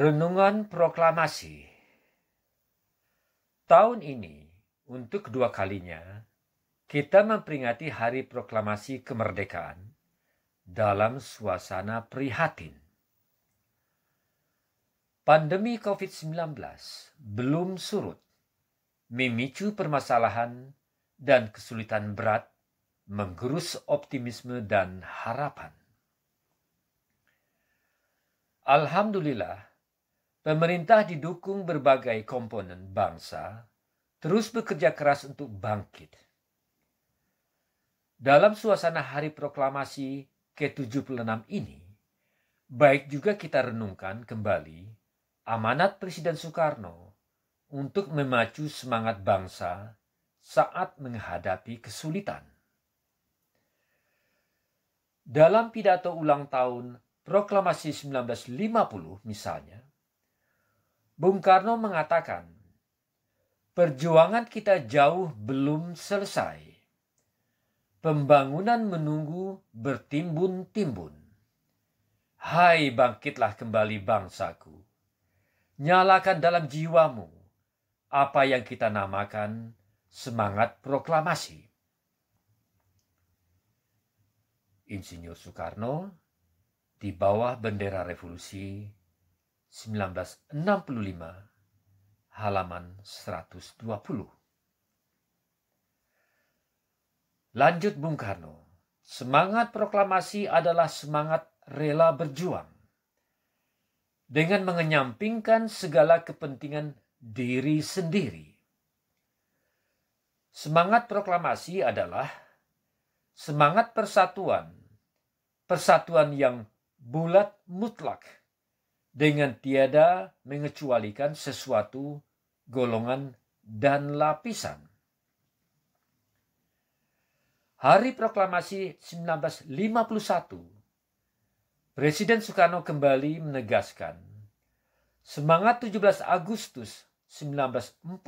Renungan Proklamasi Tahun ini, untuk kedua kalinya, kita memperingati Hari Proklamasi Kemerdekaan dalam suasana prihatin. Pandemi COVID-19 belum surut, memicu permasalahan dan kesulitan berat, menggerus optimisme dan harapan. Alhamdulillah, pemerintah didukung berbagai komponen bangsa terus bekerja keras untuk bangkit. Dalam suasana hari proklamasi ke-76 ini, baik juga kita renungkan kembali amanat Presiden Soekarno untuk memacu semangat bangsa saat menghadapi kesulitan. Dalam pidato ulang tahun Proklamasi 1950 misalnya, Bung Karno mengatakan, "Perjuangan kita jauh belum selesai. Pembangunan menunggu bertimbun-timbun. Hai, bangkitlah kembali bangsaku. Nyalakan dalam jiwamu apa yang kita namakan semangat proklamasi." Insinyur Soekarno di bawah bendera revolusi 1965 halaman 120. Lanjut Bung Karno, semangat proklamasi adalah semangat rela berjuang dengan mengenyampingkan segala kepentingan diri sendiri. Semangat proklamasi adalah semangat persatuan, persatuan yang bulat mutlak dengan tiada mengecualikan sesuatu golongan dan lapisan. Hari Proklamasi 1951, Presiden Soekarno kembali menegaskan semangat 17 Agustus 1945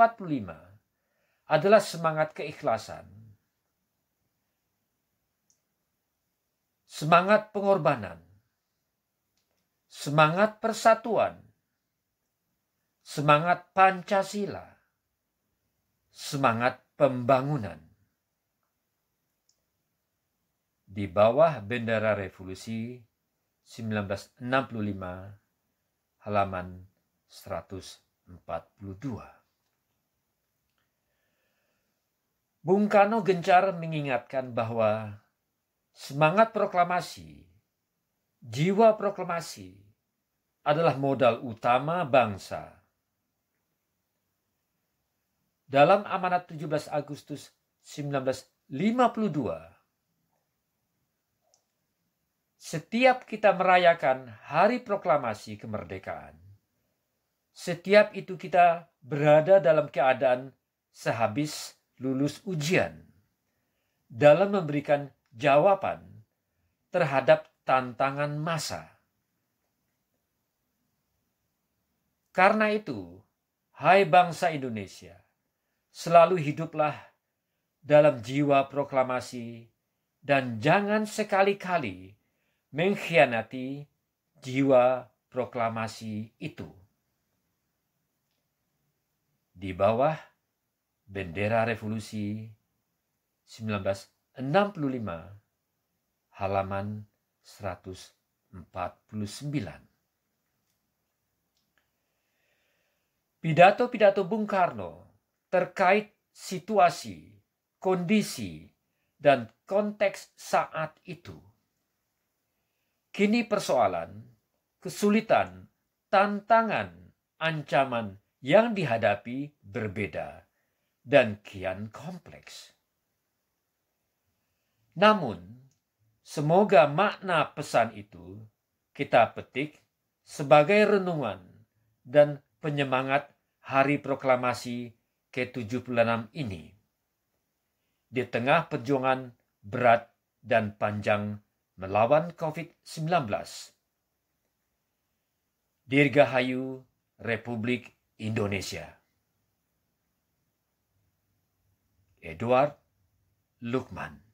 adalah semangat keikhlasan, semangat pengorbanan, semangat persatuan, semangat Pancasila, semangat pembangunan. Di bawah bendera revolusi 1965 halaman 142. Bung Karno gencar mengingatkan bahwa semangat proklamasi Jiwa proklamasi adalah modal utama bangsa. Dalam amanat 17 Agustus 1952, setiap kita merayakan hari proklamasi kemerdekaan, setiap itu kita berada dalam keadaan sehabis lulus ujian dalam memberikan jawaban terhadap tantangan masa. Karena itu, hai bangsa Indonesia, selalu hiduplah dalam jiwa proklamasi dan jangan sekali-kali mengkhianati jiwa proklamasi itu. Di bawah bendera revolusi 1965 halaman 149. Pidato-pidato Bung Karno terkait situasi, kondisi, dan konteks saat itu. Kini persoalan, kesulitan, tantangan, ancaman yang dihadapi berbeda dan kian kompleks. Namun, Semoga makna pesan itu kita petik sebagai renungan dan penyemangat hari proklamasi ke-76 ini. Di tengah perjuangan berat dan panjang melawan COVID-19. Dirgahayu Republik Indonesia. Edward Lukman